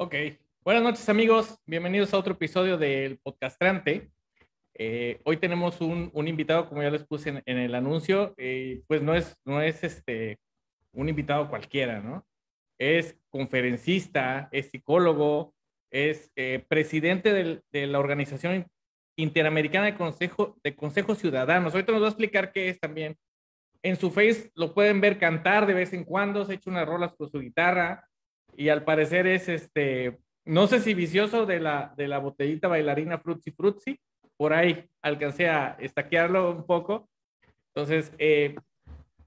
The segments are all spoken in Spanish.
Ok. Buenas noches, amigos. Bienvenidos a otro episodio del Podcastrante. Eh, hoy tenemos un, invitado, como ya les puse en, el anuncio, eh, pues no es, no es este, un invitado cualquiera, ¿no? Es conferencista, es psicólogo, es eh, presidente de la Organización Interamericana de Consejo, de Consejos Ciudadanos. Ahorita nos va a explicar qué es también. En su face lo pueden ver cantar de vez en cuando, se echa unas rolas con su guitarra, y al parecer es este, no sé si vicioso de la, de la botellita bailarina Fruzzi Fruzzi, por ahí alcancé a estaquearlo un poco. Entonces, eh,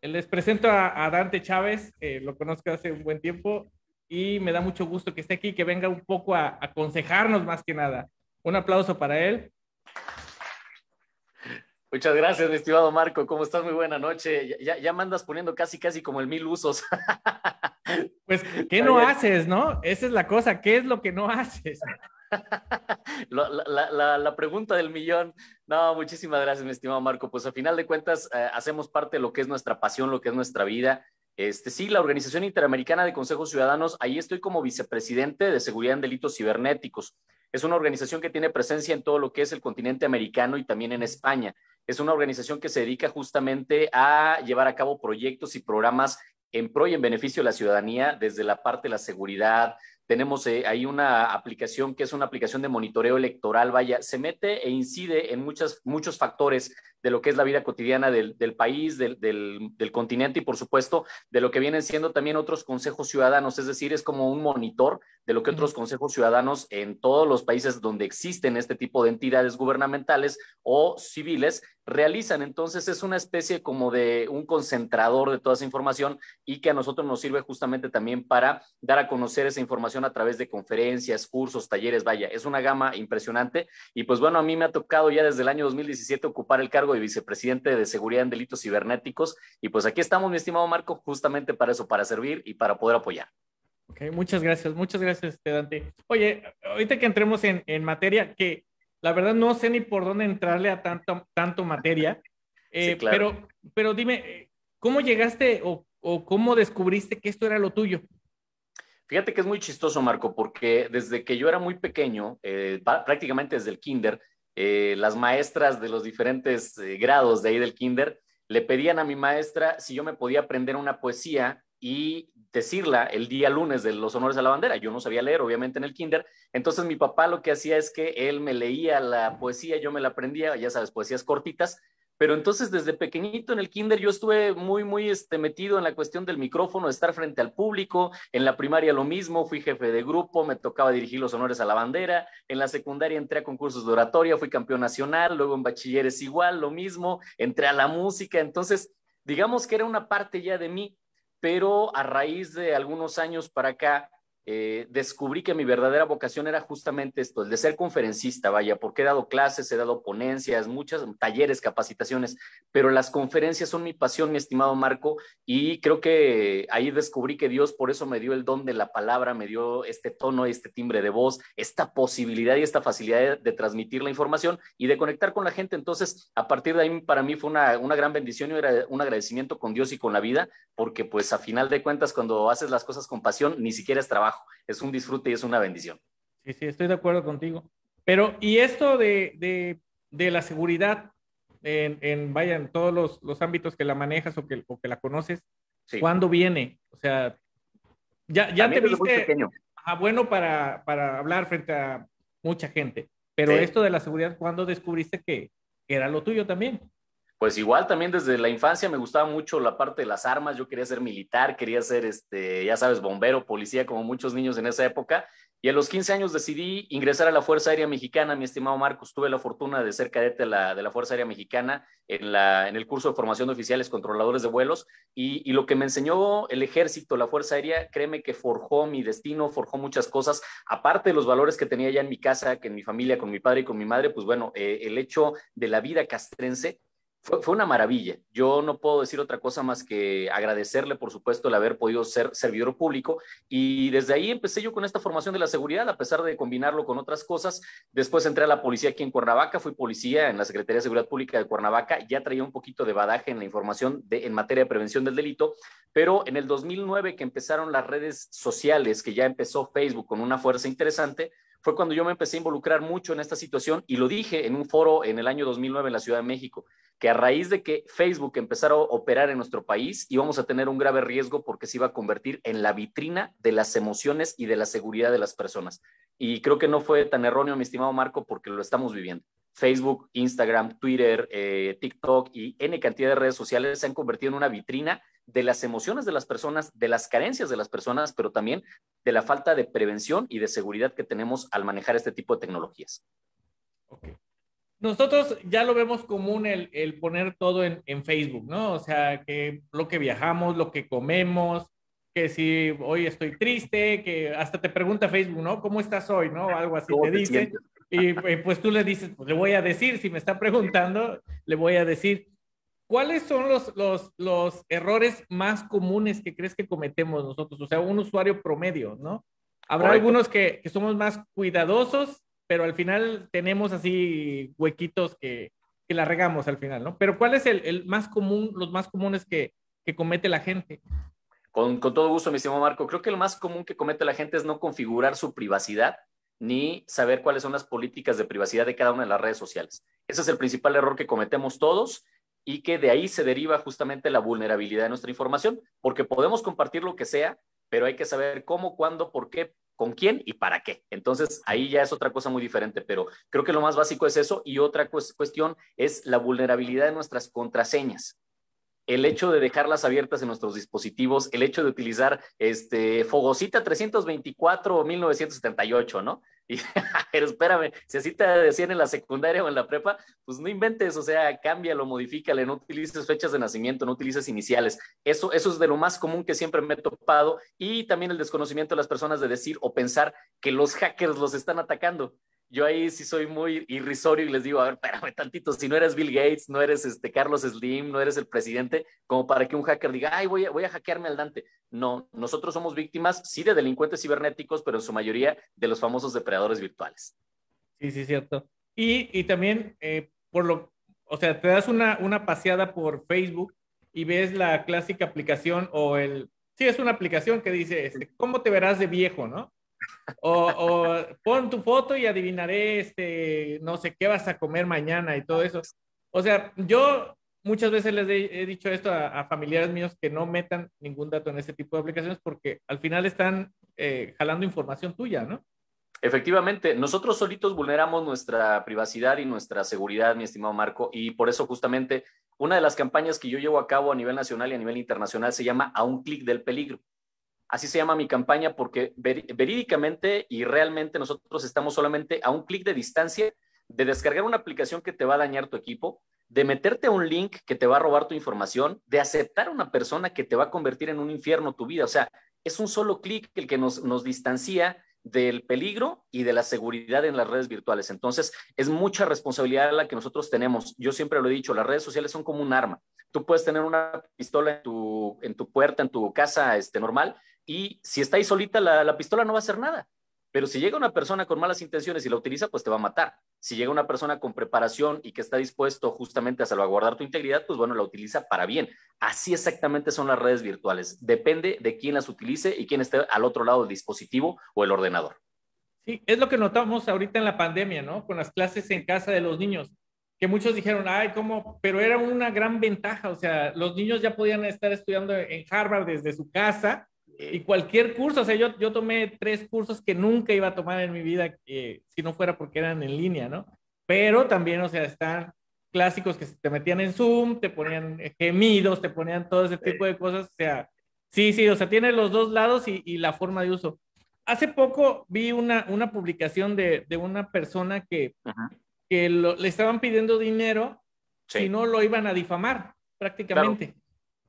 les presento a, Dante Chávez, eh, lo conozco hace un buen tiempo y me da mucho gusto que esté aquí, que venga un poco a aconsejarnos más que nada. Un aplauso para él. Muchas gracias, mi estimado Marco. ¿Cómo estás? Muy buena noche. Ya, ya mandas poniendo casi, casi como el mil usos. Pues, ¿qué no haces, no? Esa es la cosa. ¿Qué es lo que no haces? La, pregunta del millón. No, muchísimas gracias, mi estimado Marco. Pues a final de cuentas, eh, hacemos parte de lo que es nuestra pasión, lo que es nuestra vida. Este, sí, la Organización Interamericana de Consejos Ciudadanos, ahí estoy como vicepresidente de Seguridad en Delitos Cibernéticos. Es una organización que tiene presencia en todo lo que es el continente americano y también en España. Es una organización que se dedica justamente a llevar a cabo proyectos y programas en pro y en beneficio de la ciudadanía desde la parte de la seguridad, tenemos eh, ahí una aplicación que es una aplicación de monitoreo electoral, vaya, se mete e incide en muchas, muchos factores de lo que es la vida cotidiana del, país, del, continente y por supuesto de lo que vienen siendo también otros consejos ciudadanos, es decir, es como un monitor de lo que otros consejos ciudadanos en todos los países donde existen este tipo de entidades gubernamentales o civiles realizan. Entonces es una especie como de un concentrador de toda esa información y que a nosotros nos sirve justamente también para dar a conocer esa información a través de conferencias, cursos, talleres, vaya, es una gama impresionante. Y pues bueno, a mí me ha tocado ya desde el año 2017 ocupar el cargo de vicepresidente de Seguridad en Delitos Cibernéticos. Y pues aquí estamos, mi estimado Marco, justamente para eso, para servir y para poder apoyar. Ok, muchas gracias, muchas gracias, este, Dante. Oye, ahorita que entremos en, materia, que la verdad no sé ni por dónde entrarle a tanto, tanto materia, eh, pero, pero dime, eh, ¿cómo llegaste o, o cómo descubriste que esto era lo tuyo? Fíjate que es muy chistoso, Marco, porque desde que yo era muy pequeño, eh, prácticamente desde el kinder, eh, las maestras de los diferentes eh, grados de ahí del kinder le pedían a mi maestra si yo me podía aprender una poesía y decirla el día lunes de los honores a la bandera. Yo no sabía leer, obviamente, en el kinder. Entonces mi papá lo que hacía es que él me leía la poesía, yo me la aprendía, ya sabes, poesías cortitas, pero entonces desde pequeñito en el kinder yo estuve muy, muy este, metido en la cuestión del micrófono, estar frente al público. En la primaria lo mismo, fui jefe de grupo, me tocaba dirigir los honores a la bandera. En la secundaria entré a concursos de oratoria, fui campeón nacional, luego en bachilleres igual, lo mismo, entré a la música. Entonces, digamos que era una parte ya de mí, pero a raíz de algunos años para acá eh, descubrí que mi verdadera vocación era justamente esto, el de ser conferencista, vaya, porque he dado clases, he dado ponencias, muchos talleres, capacitaciones, pero las conferencias son mi pasión, mi estimado Marco, y creo que ahí descubrí que Dios por eso me dio el don de la palabra, me dio este tono, este timbre de voz, esta posibilidad y esta facilidad de, transmitir la información y de conectar con la gente. Entonces, a partir de ahí, para mí fue una, una gran bendición y un agradecimiento con Dios y con la vida, porque pues a final de cuentas, cuando haces las cosas con pasión, ni siquiera es trabajo es un disfrute y es una bendición. Sí, sí, estoy de acuerdo contigo. Pero, ¿y esto de, la seguridad en, vaya, en todos los, ámbitos que la manejas o que, la conoces? cuando ¿Cuándo viene? O sea, ya, te viste bueno para, hablar frente a mucha gente. Pero esto de la seguridad, ¿cuándo descubriste que era lo tuyo también? pues igual también desde la infancia me gustaba mucho la parte de las armas, yo quería ser militar, quería ser, este, ya sabes, bombero, policía, como muchos niños en esa época. Y a los 15 años decidí ingresar a la Fuerza Aérea Mexicana, mi estimado Marcos, tuve la fortuna de ser cadete de la, de la Fuerza Aérea Mexicana en, la, en el curso de formación de oficiales controladores de vuelos y, lo que me enseñó el ejército, la Fuerza Aérea, créeme que forjó mi destino, forjó muchas cosas, aparte de los valores que tenía ya en mi casa, que en mi familia, con mi padre y con mi madre, pues bueno, eh, el hecho de la vida castrense fue, una maravilla. Yo no puedo decir otra cosa más que agradecerle, por supuesto, el haber podido ser servidor público. Y desde ahí empecé yo con esta formación de la seguridad, a pesar de combinarlo con otras cosas. Después entré a la policía aquí en Cuernavaca, fui policía en la Secretaría de Seguridad Pública de Cuernavaca. Ya traía un poquito de badaje en la información de, en materia de prevención del delito, pero en el 2009 que empezaron las redes sociales, que ya empezó Facebook con una fuerza interesante, fue cuando yo me empecé a involucrar mucho en esta situación y lo dije en un foro en el año 2009 en la Ciudad de México que a raíz de que Facebook empezara a operar en nuestro país íbamos a tener un grave riesgo porque se iba a convertir en la vitrina de las emociones y de la seguridad de las personas. Y creo que no fue tan erróneo, mi estimado Marco, porque lo estamos viviendo. Facebook, Instagram, Twitter, eh, TikTok y N cantidad de redes sociales se han convertido en una vitrina de las emociones de las personas, de las carencias de las personas, pero también de la falta de prevención y de seguridad que tenemos al manejar este tipo de tecnologías. Okay. Nosotros ya lo vemos común el, el poner todo en, en, Facebook, ¿no? O sea, que lo que viajamos, lo que comemos, que si hoy estoy triste, que hasta te pregunta Facebook, ¿no? ¿Cómo estás hoy, no? algo así te, dice. Y pues tú le dices, pues le voy a decir, si me está preguntando, le voy a decir. ¿Cuáles son los, los, los errores más comunes que crees que cometemos nosotros? O sea, un usuario promedio, ¿no? Habrá algunos que, que somos más cuidadosos pero al final tenemos así huequitos que, la regamos al final, ¿no? Pero ¿cuál es el, más común, los más comunes que, comete la gente? Con, con, todo gusto, mi estimado Marco. Creo que el más común que comete la gente es no configurar su privacidad ni saber cuáles son las políticas de privacidad de cada una de las redes sociales. Ese es el principal error que cometemos todos y que de ahí se deriva justamente la vulnerabilidad de nuestra información, porque podemos compartir lo que sea, pero hay que saber cómo, cuándo, por qué, con quién y para qué. Entonces, ahí ya es otra cosa muy diferente, pero creo que lo más básico es eso y otra cuestión es la vulnerabilidad de nuestras contraseñas el hecho de dejarlas abiertas en nuestros dispositivos, el hecho de utilizar este Fogosita 324 1978, ¿no? pero espérame, si así te decían en la secundaria o en la prepa, pues no inventes, o sea, cámbialo, modifícale, no utilices fechas de nacimiento, no utilices iniciales. Eso, eso es de lo más común que siempre me he topado y también el desconocimiento de las personas de decir o pensar que los hackers los están atacando yo ahí sí soy muy irrisorio y les digo, a ver, espérame tantito, si no eres Bill Gates, no eres este Carlos Slim, no eres el presidente, como para que un hacker diga, ay, voy a, voy a hackearme al Dante. No, nosotros somos víctimas, sí, de delincuentes cibernéticos, pero en su mayoría de los famosos depredadores virtuales. Sí, sí, cierto. Y, y también, eh, por lo, o sea, te das una, una paseada por Facebook y ves la clásica aplicación o el, sí, es una aplicación que dice, este, ¿cómo te verás de viejo, no? O, pon tu foto y adivinaré, este, no sé qué vas a comer mañana y todo eso. O sea, yo muchas veces les he, dicho esto a, familiares míos que no metan ningún dato en este tipo de aplicaciones porque al final están eh, jalando información tuya, ¿no? Efectivamente, nosotros solitos vulneramos nuestra privacidad y nuestra seguridad, mi estimado Marco, y por eso justamente una de las campañas que yo llevo a cabo a nivel nacional y a nivel internacional se llama A un clic del peligro. Así se llama mi campaña porque verídicamente y realmente nosotros estamos solamente a un clic de distancia de descargar una aplicación que te va a dañar tu equipo, de meterte a un link que te va a robar tu información, de aceptar a una persona que te va a convertir en un infierno tu vida. O sea, es un solo clic el que nos, distancia del peligro y de la seguridad en las redes virtuales. Entonces, es mucha responsabilidad la que nosotros tenemos. Yo siempre lo he dicho, las redes sociales son como un arma. Tú puedes tener una pistola en tu, puerta, en tu casa este, normal, y si está ahí solita la, pistola no va a hacer nada. Pero si llega una persona con malas intenciones y la utiliza, pues te va a matar. Si llega una persona con preparación y que está dispuesto justamente a salvaguardar tu integridad, pues bueno, la utiliza para bien. Así exactamente son las redes virtuales. Depende de quién las utilice y quién esté al otro lado del dispositivo o el ordenador. Sí, es lo que notamos ahorita en la pandemia, ¿no? Con las clases en casa de los niños, que muchos dijeron, ay, ¿cómo? Pero era una gran ventaja, o sea, los niños ya podían estar estudiando en Harvard desde su casa y cualquier curso, o sea, yo, yo tomé tres cursos que nunca iba a tomar en mi vida eh, si no fuera porque eran en línea, ¿no? Pero también, o sea, están clásicos que te metían en Zoom, te ponían gemidos, te ponían todo ese tipo de cosas, o sea, sí, sí, o sea, tiene los dos lados y, la forma de uso. Hace poco vi una, una publicación de, una persona que, le estaban pidiendo dinero si no lo iban a difamar prácticamente.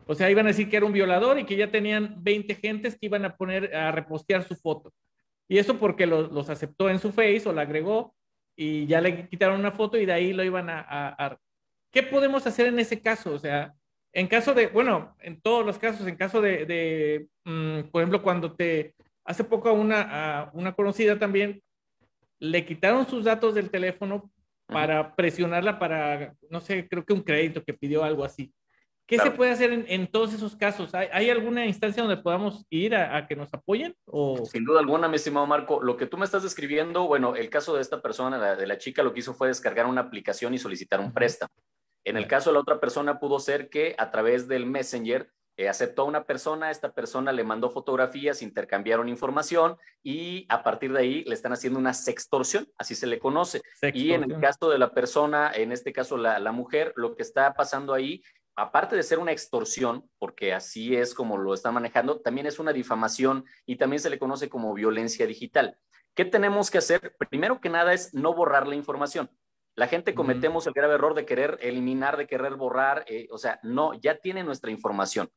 O sea, iban a decir que era un violador y que ya tenían 20 gentes que iban a poner a repostear su foto. Y eso porque los aceptó en su face o la agregó y ya le quitaron una foto y de ahí lo iban a, ¿Qué podemos hacer en ese caso? O sea, en caso de, bueno, en todos los casos, en caso de, mm, por ejemplo, cuando te, hace poco una, a una conocida también, le quitaron sus datos del teléfono para presionarla para, no sé, creo que un crédito que pidió algo así. ¿Qué se puede hacer en, todos esos casos? ¿Hay, alguna instancia donde podamos ir a, que nos apoyen? O... Sin duda alguna, mi estimado Marco, lo que tú me estás describiendo, bueno, el caso de esta persona, de la chica, lo que hizo fue descargar una aplicación y solicitar un préstamo. En el caso de la otra persona pudo ser que a través del Messenger eh, aceptó a una persona, esta persona le mandó fotografías, intercambiaron información y a partir de ahí le están haciendo una sextorsión, así se le conoce. Y en el caso de la persona, en este caso la, la, mujer, lo que está pasando ahí aparte de ser una extorsión, porque así es como lo está manejando, también es una difamación y también se le conoce como violencia digital. ¿Qué tenemos que hacer? Primero que nada es no borrar la información. La gente cometemos el grave error de querer eliminar, de querer borrar, eh, o sea, no, ya tiene nuestra información.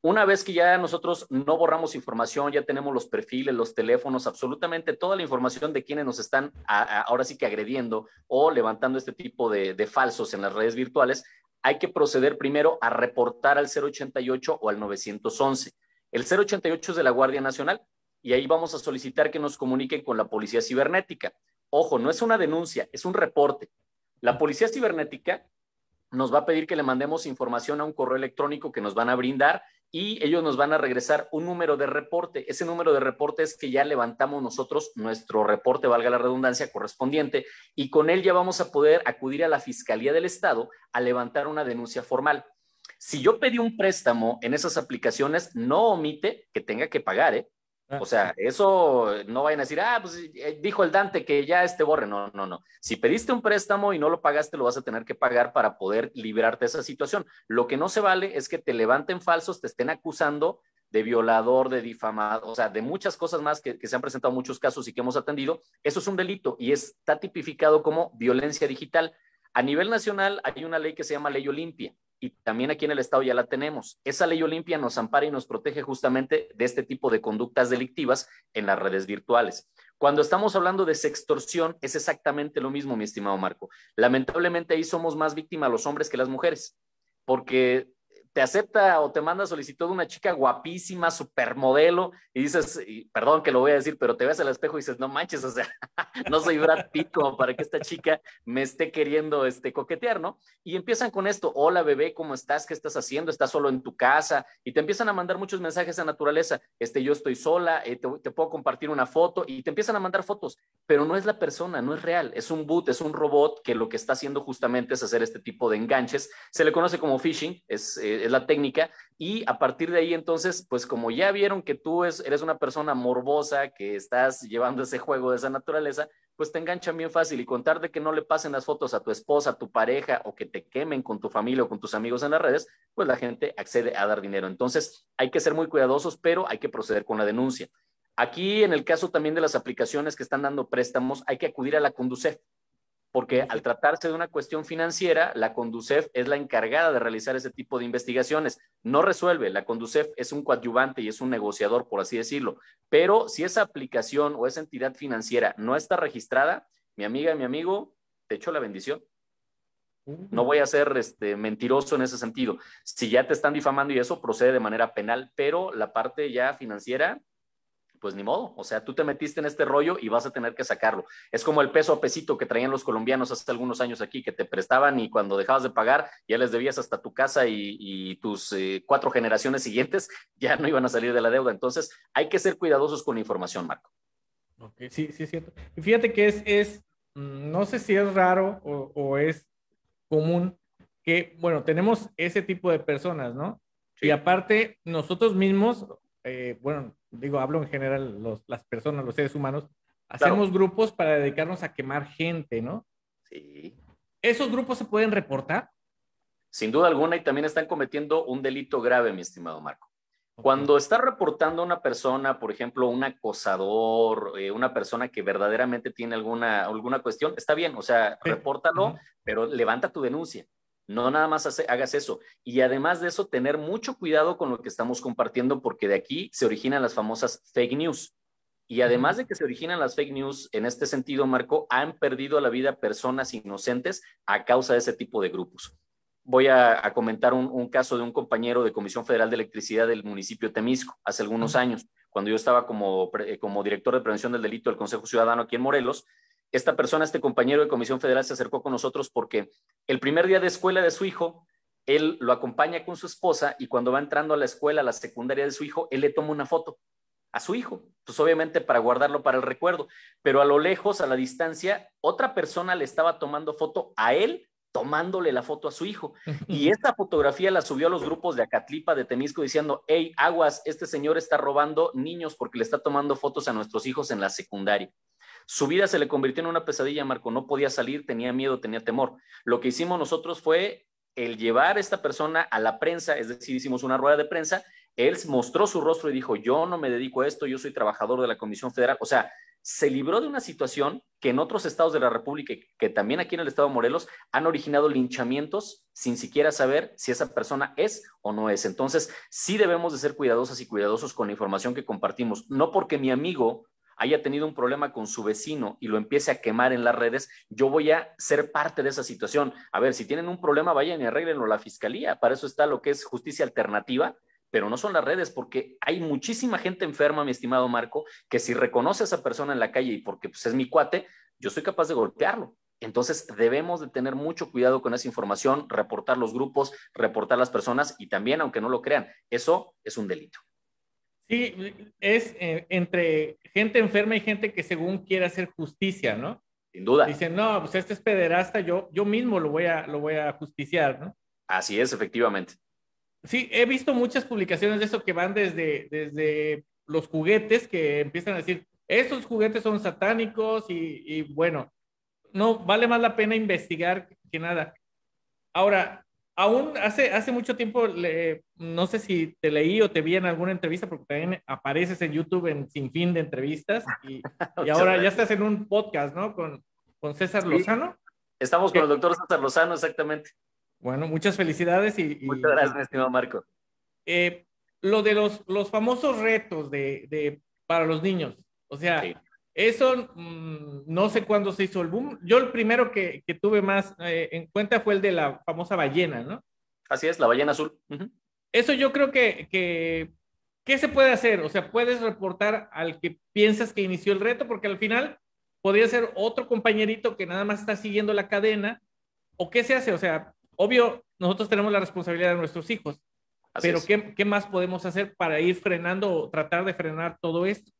Una vez que ya nosotros no borramos información, ya tenemos los perfiles, los teléfonos, absolutamente toda la información de quienes nos están ahora sí que agrediendo o levantando este tipo de falsos en las redes virtuales, hay que proceder primero a reportar al 088 o al 911. El 088 es de la Guardia Nacional y ahí vamos a solicitar que nos comuniquen con la Policía Cibernética. Ojo, no es una denuncia, es un reporte. La Policía Cibernética nos va a pedir que le mandemos información a un correo electrónico que nos van a brindar y ellos nos van a regresar un número de reporte. Ese número de reporte es que ya levantamos nosotros nuestro reporte, valga la redundancia, correspondiente, y con él ya vamos a poder acudir a la Fiscalía del Estado a levantar una denuncia formal. Si yo pedí un préstamo en esas aplicaciones, no omite que tenga que pagar, ¿eh? Ah, o sea, eso eh, no vayan a decir, ah, pues eh, dijo el Dante que ya este borre. No, no, no. Si pediste un préstamo y no lo pagaste, lo vas a tener que pagar para poder liberarte de esa situación. Lo que no se vale es que te levanten falsos, te estén acusando de violador, de difamado, o sea, de muchas cosas más que, que, se han presentado muchos casos y que hemos atendido. Eso es un delito y está tipificado como violencia digital. A nivel nacional hay una ley que se llama Ley Olimpia y también aquí en el Estado ya la tenemos. Esa ley Olimpia nos ampara y nos protege justamente de este tipo de conductas delictivas en las redes virtuales. Cuando estamos hablando de sextorsión, es exactamente lo mismo, mi estimado Marco. Lamentablemente ahí somos más víctimas los hombres que las mujeres, porque te acepta o te manda solicitud una chica guapísima, supermodelo, y dices, perdón que lo voy a decir, pero te ves al espejo y dices, no manches, o sea, no soy Brad Pitt como para que esta chica me esté queriendo este, coquetear, ¿no? Y empiezan con esto, hola bebé, ¿cómo estás? ¿Qué estás haciendo? ¿Estás solo en tu casa? Y te empiezan a mandar muchos mensajes a naturaleza, este, yo estoy sola, eh, te, puedo compartir una foto, y te empiezan a mandar fotos, pero no es la persona, no es real, es un boot, es un robot que lo que está haciendo justamente es hacer este tipo de enganches. Se le conoce como phishing, es... Eh, es la técnica, y a partir de ahí entonces, pues como ya vieron que tú es, eres una persona morbosa, que estás llevando ese juego de esa naturaleza, pues te enganchan bien fácil y contar de que no le pasen las fotos a tu esposa, a tu pareja o que te quemen con tu familia o con tus amigos en las redes, pues la gente accede a dar dinero. Entonces hay que ser muy cuidadosos, pero hay que proceder con la denuncia. Aquí en el caso también de las aplicaciones que están dando préstamos, hay que acudir a la Conducef porque al tratarse de una cuestión financiera, la Conducef es la encargada de realizar ese tipo de investigaciones. No resuelve, la Conducef es un coadyuvante y es un negociador, por así decirlo. Pero si esa aplicación o esa entidad financiera no está registrada, mi amiga, mi amigo, te echo la bendición. No mm. voy a ser este, mentiroso en ese sentido. Si ya te están difamando y eso procede de manera penal, pero la parte ya financiera, pues ni modo, o sea, tú te metiste en este rollo y vas a tener que sacarlo. Es como el peso a pesito que traían los colombianos hace algunos años aquí, que te prestaban y cuando dejabas de pagar ya les debías hasta tu casa y, tus eh, cuatro generaciones siguientes ya no iban a salir de la deuda. Entonces, hay que ser cuidadosos con la información, Marco. sí, sí es cierto. Y fíjate que es, es, mm, no sé si es raro o, es común que, bueno, tenemos ese tipo de personas, ¿no? Y aparte, nosotros mismos, eh, bueno, digo, hablo en general, las personas, los seres humanos, hacemos grupos para dedicarnos a quemar gente, ¿no? Sí. ¿Esos grupos se pueden reportar? Sin duda alguna, y también están cometiendo un delito grave, mi estimado Marco. Cuando está reportando a una persona, por ejemplo, un acosador, eh, una persona que verdaderamente tiene alguna, alguna cuestión, está bien, o sea, repórtalo, pero levanta tu denuncia. No nada más hagas eso. Y además de eso, tener mucho cuidado con lo que estamos compartiendo, porque de aquí se originan las famosas fake news. Y además de que se originan las fake news, en este sentido, Marco, han perdido la vida personas inocentes a causa de ese tipo de grupos. Voy a, comentar un, caso de un compañero de Comisión Federal de Electricidad del municipio Temisco hace algunos años, cuando yo estaba como, eh, como director de prevención del delito del Consejo Ciudadano aquí en Morelos esta persona, este compañero de Comisión Federal se acercó con nosotros porque el primer día de escuela de su hijo, él lo acompaña con su esposa y cuando va entrando a la escuela, a la secundaria de su hijo, él le toma una foto a su hijo, pues obviamente para guardarlo para el recuerdo, pero a lo lejos, a la distancia, otra persona le estaba tomando foto a él tomándole la foto a su hijo. Y esta fotografía la subió a los grupos de Acatlipa, de Tenisco, diciendo, hey, aguas, este señor está robando niños porque le está tomando fotos a nuestros hijos en la secundaria. Su vida se le convirtió en una pesadilla, Marco. No podía salir, tenía miedo, tenía temor. Lo que hicimos nosotros fue el llevar a esta persona a la prensa, es decir, hicimos una rueda de prensa. Él mostró su rostro y dijo, yo no me dedico a esto, yo soy trabajador de la Comisión Federal. O sea, se libró de una situación que en otros estados de la República, que también aquí en el estado de Morelos, han originado linchamientos sin siquiera saber si esa persona es o no es. Entonces, sí debemos de ser cuidadosas y cuidadosos con la información que compartimos, no porque mi amigo haya tenido un problema con su vecino y lo empiece a quemar en las redes, yo voy a ser parte de esa situación. A ver, si tienen un problema, vayan y arreglenlo a la fiscalía. Para eso está lo que es justicia alternativa, pero no son las redes, porque hay muchísima gente enferma, mi estimado Marco, que si reconoce a esa persona en la calle y porque pues, es mi cuate, yo soy capaz de golpearlo. Entonces debemos de tener mucho cuidado con esa información, reportar los grupos, reportar las personas y también, aunque no lo crean, eso es un delito. Sí, es eh, entre gente enferma y gente que según quiere hacer justicia, ¿no? Sin duda. Dicen, no, pues este es pederasta, yo, yo mismo lo voy, a, lo voy a justiciar, ¿no? Así es, efectivamente. Sí, he visto muchas publicaciones de eso que van desde, desde los juguetes que empiezan a decir, esos juguetes son satánicos y, y bueno, no vale más la pena investigar que nada. Ahora, aún hace, hace mucho tiempo, no sé si te leí o te vi en alguna entrevista, porque también apareces en YouTube en sin fin de entrevistas y, ahora ya estás en un podcast, ¿no? Con, con César Lozano. Estamos con el doctor César Lozano, exactamente. Bueno, muchas felicidades y... muchas gracias, estimado Marco. Eh, lo de los, los famosos retos de, para los niños, o sea, eso mm, no sé cuándo se hizo el boom. Yo el primero que, tuve más eh, en cuenta fue el de la famosa ballena, ¿no? Así es, la ballena azul. Eso yo creo que, ¿qué se puede hacer? O sea, puedes reportar al que piensas que inició el reto, porque al final podría ser otro compañerito que nada más está siguiendo la cadena. ¿O qué se hace? O sea, obvio, nosotros tenemos la responsabilidad de nuestros hijos, pero ¿qué, ¿qué, más podemos hacer para ir frenando o tratar de frenar todo esto?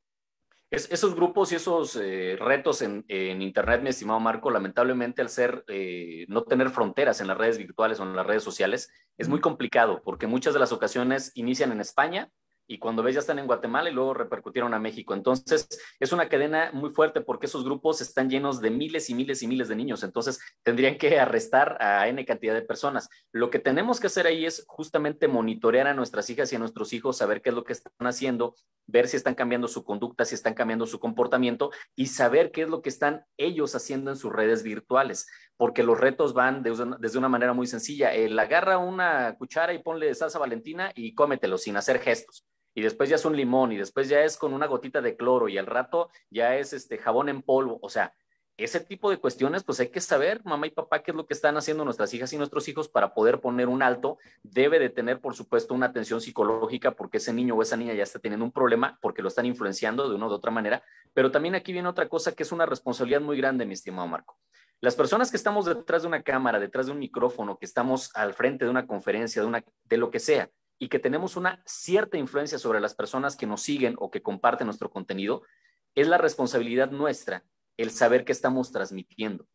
esos grupos y esos eh, retos en, Internet, mi estimado Marco, lamentablemente al ser, eh, no tener fronteras en las redes virtuales o en las redes sociales, es muy complicado porque muchas de las ocasiones inician en España y cuando ves ya están en Guatemala y luego repercutieron a México. Entonces, es una cadena muy fuerte porque esos grupos están llenos de miles y miles y miles de niños. Entonces, tendrían que arrestar a N cantidad de personas. Lo que tenemos que hacer ahí es justamente monitorear a nuestras hijas y a nuestros hijos, saber qué es lo que están haciendo, ver si están cambiando su conducta, si están cambiando su comportamiento y saber qué es lo que están ellos haciendo en sus redes virtuales, porque los retos van desde una manera muy sencilla. El agarra una cuchara y ponle salsa valentina y cómetelo sin hacer gestos y después ya es un limón y después ya es con una gotita de cloro y al rato ya es este jabón en polvo. O sea, ese tipo de cuestiones, pues hay que saber, mamá y papá, qué es lo que están haciendo nuestras hijas y nuestros hijos para poder poner un alto. Debe de tener, por supuesto, una atención psicológica porque ese niño o esa niña ya está teniendo un problema porque lo están influenciando de una de otra manera. Pero también aquí viene otra cosa que es una responsabilidad muy grande, mi estimado Marco. Las personas que estamos detrás de una cámara, detrás de un micrófono, que estamos al frente de una conferencia, de, una, de lo que sea, y que tenemos una cierta influencia sobre las personas que nos siguen o que comparten nuestro contenido, es la responsabilidad nuestra el saber qué estamos transmitiendo.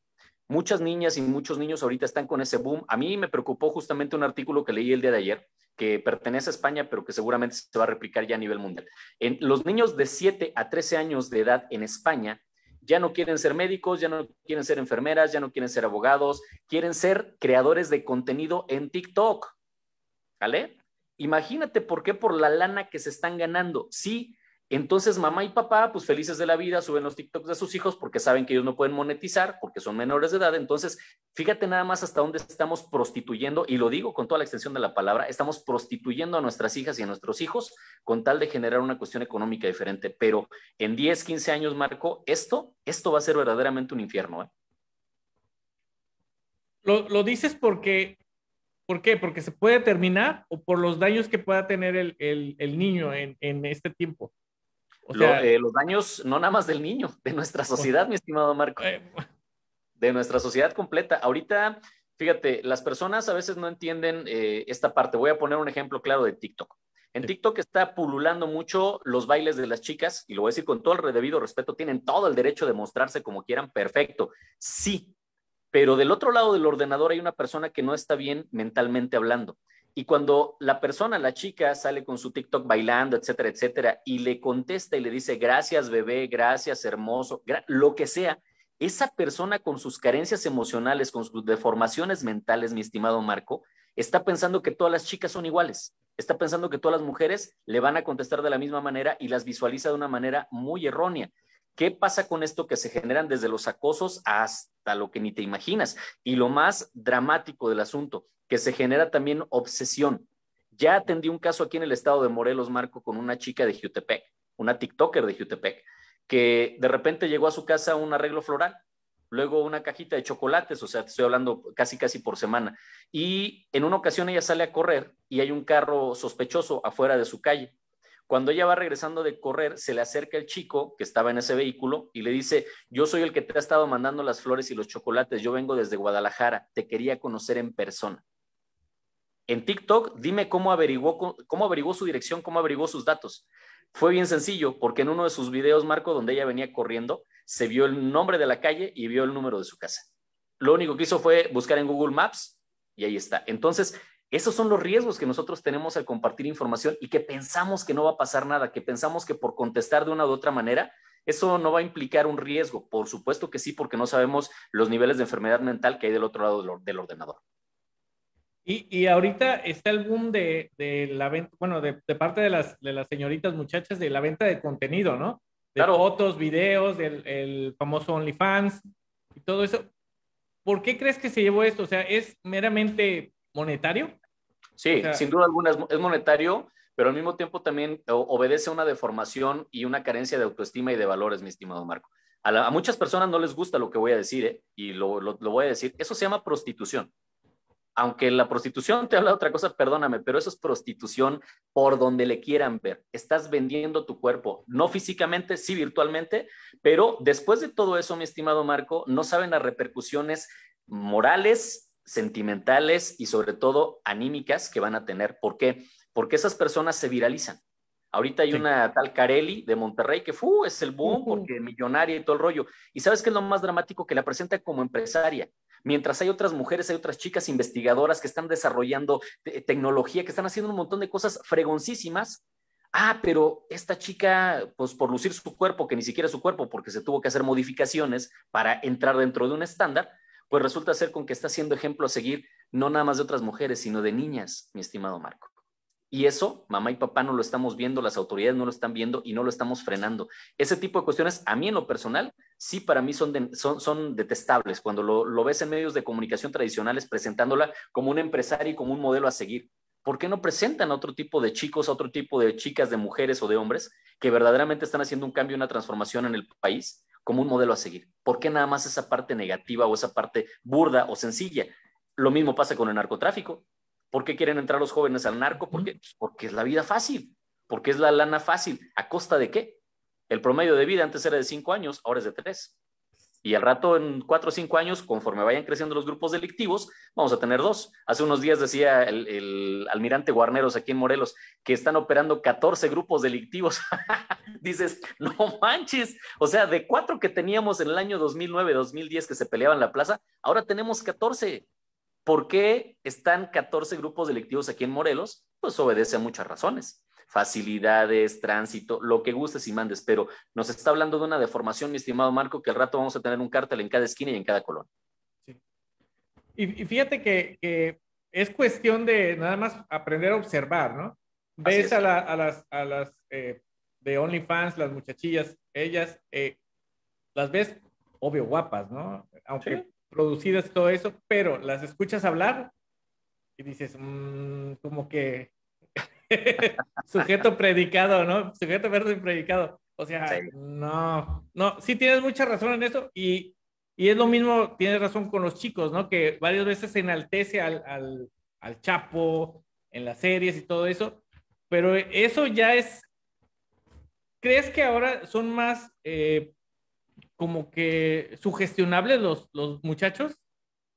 Muchas niñas y muchos niños ahorita están con ese boom. A mí me preocupó justamente un artículo que leí el día de ayer, que pertenece a España, pero que seguramente se va a replicar ya a nivel mundial. En, los niños de 7 a 13 años de edad en España ya no quieren ser médicos, ya no quieren ser enfermeras, ya no quieren ser abogados, quieren ser creadores de contenido en TikTok. ¿Vale? Imagínate por qué, por la lana que se están ganando. Sí, entonces mamá y papá, pues felices de la vida, suben los TikToks de sus hijos porque saben que ellos no pueden monetizar, porque son menores de edad. Entonces, fíjate nada más hasta dónde estamos prostituyendo, y lo digo con toda la extensión de la palabra, estamos prostituyendo a nuestras hijas y a nuestros hijos con tal de generar una cuestión económica diferente. Pero en 10, 15 años, Marco, esto, esto va a ser verdaderamente un infierno. ¿eh? Lo, lo dices porque ¿Por qué? Porque se puede terminar o por los daños que pueda tener el, niño en, este tiempo. Eh, los daños no nada más del niño, de nuestra sociedad, mi estimado Marco. Eh, de nuestra sociedad completa. Ahorita, fíjate, las personas a veces no entienden eh, esta parte. Voy a poner un ejemplo claro de TikTok. En TikTok está pululando mucho los bailes de las chicas, y lo voy a decir con todo el debido respeto, tienen todo el derecho de mostrarse como quieran, perfecto. Sí, pero del otro lado del ordenador hay una persona que no está bien mentalmente hablando. Y cuando la persona, la chica, sale con su TikTok bailando, etcétera, etcétera, y le contesta y le dice, gracias bebé, gracias hermoso, lo que sea, esa persona con sus carencias emocionales, con sus deformaciones mentales, mi estimado Marco, está pensando que todas las chicas son iguales, está pensando que todas las mujeres le van a contestar de la misma manera y las visualiza de una manera muy errónea. ¿Qué pasa con esto que se generan desde los acosos hasta lo que ni te imaginas? Y lo más dramático del asunto, que se genera también obsesión. Ya atendí un caso aquí en el estado de Morelos, Marco, con una chica de Jutepec, una TikToker de Jutepec, que de repente llegó a su casa un arreglo floral, luego una cajita de chocolates, o sea, te estoy hablando casi casi por semana. Y en una ocasión ella sale a correr y hay un carro sospechoso afuera de su calle cuando ella va regresando de correr, se le acerca el chico que estaba en ese vehículo y le dice, yo soy el que te ha estado mandando las flores y los chocolates, yo vengo desde Guadalajara, te quería conocer en persona. En TikTok, dime cómo averiguó, cómo averiguó su dirección, cómo averiguó sus datos. Fue bien sencillo, porque en uno de sus videos, Marco, donde ella venía corriendo, se vio el nombre de la calle y vio el número de su casa. Lo único que hizo fue buscar en Google Maps y ahí está. Entonces, esos son los riesgos que nosotros tenemos al compartir información y que pensamos que no va a pasar nada, que pensamos que por contestar de una u otra manera, eso no va a implicar un riesgo. Por supuesto que sí, porque no sabemos los niveles de enfermedad mental que hay del otro lado del ordenador. Y, y ahorita está el boom de, la venta, bueno, de, parte de las, de las, señoritas muchachas de la venta de contenido, ¿no? De claro. fotos, videos, del el famoso OnlyFans y todo eso. ¿Por qué crees que se llevó esto? O sea, ¿es meramente monetario. Sí, sin duda alguna es, monetario, pero al mismo tiempo también eh, obedece a una deformación y una carencia de autoestima y de valores, mi estimado Marco. A, muchas personas no les gusta lo que voy a decir, eh, y lo, voy a decir. Eso se llama prostitución aunque la prostitución te habla de otra cosa, perdóname, pero eso es prostitución por donde le quieran ver. Estás vendiendo tu cuerpo, no físicamente, sí virtualmente, pero después de todo eso, mi estimado Marco, no saben las repercusiones morales, sentimentales y sobre todo anímicas que van a tener. ¿Por qué? Porque esas personas se viralizan. Ahorita hay una tal Carelli de Monterrey que fue, es el boom, porque millonaria y todo el rollo. Y sabes qué es lo más dramático que la presenta como empresaria. Mientras hay otras mujeres, hay otras chicas investigadoras que están desarrollando tecnología, que están haciendo un montón de cosas fregoncísimas. Ah, pero esta chica, pues por lucir su cuerpo, que ni siquiera su cuerpo, porque se tuvo que hacer modificaciones para entrar dentro de un estándar, pues resulta ser con que está siendo ejemplo a seguir no nada más de otras mujeres, sino de niñas, mi estimado Marco. Y eso, mamá y papá no lo estamos viendo, las autoridades no lo están viendo y no lo estamos frenando. Ese tipo de cuestiones, a mí en lo personal, sí para mí son, son, son, detestables cuando lo, lo ves en medios de comunicación tradicionales presentándola como un empresario y como un modelo a seguir. ¿por qué no presentan a otro tipo de chicos, a otro tipo de chicas, de mujeres o de hombres que verdaderamente están haciendo un cambio, una transformación en el país como un modelo a seguir? ¿Por qué nada más esa parte negativa o esa parte burda o sencilla? Lo mismo pasa con el narcotráfico. ¿Por qué quieren entrar los jóvenes al narco? ¿Por pues, porque es la vida fácil, porque es la lana fácil. ¿A costa de qué? El promedio de vida antes era de cinco años, ahora es de tres. Y al rato, en cuatro o cinco años, conforme vayan creciendo los grupos delictivos, vamos a tener dos. Hace unos días decía el, almirante Guarneros aquí en Morelos que están operando 14 grupos delictivos. Dices, no manches. O sea, de cuatro que teníamos en el año 2009, 2010 que se peleaban en la plaza, ahora tenemos 14. ¿Por qué están 14 grupos delictivos aquí en Morelos? Pues obedece a muchas razones facilidades, tránsito, lo que gustes y mandes, pero nos está hablando de una deformación, mi estimado Marco, que al rato vamos a tener un cártel en cada esquina y en cada colonia. Y, fíjate que, es cuestión de nada más aprender a observar, ¿no? Ves a, las, a las eh, de OnlyFans, las muchachillas, ellas, eh, las ves, obvio, guapas, ¿no? Aunque producidas todo eso, pero las escuchas hablar y dices, mm, como que Sujeto predicado, ¿no? Sujeto verde predicado. O sea, no, no, sí tienes mucha razón en eso y, es lo mismo, tienes razón con los chicos, ¿no? Que varias veces se enaltece al, Chapo en las series y todo eso, pero eso ya es, ¿crees que ahora son más eh, como que sugestionables los, los muchachos?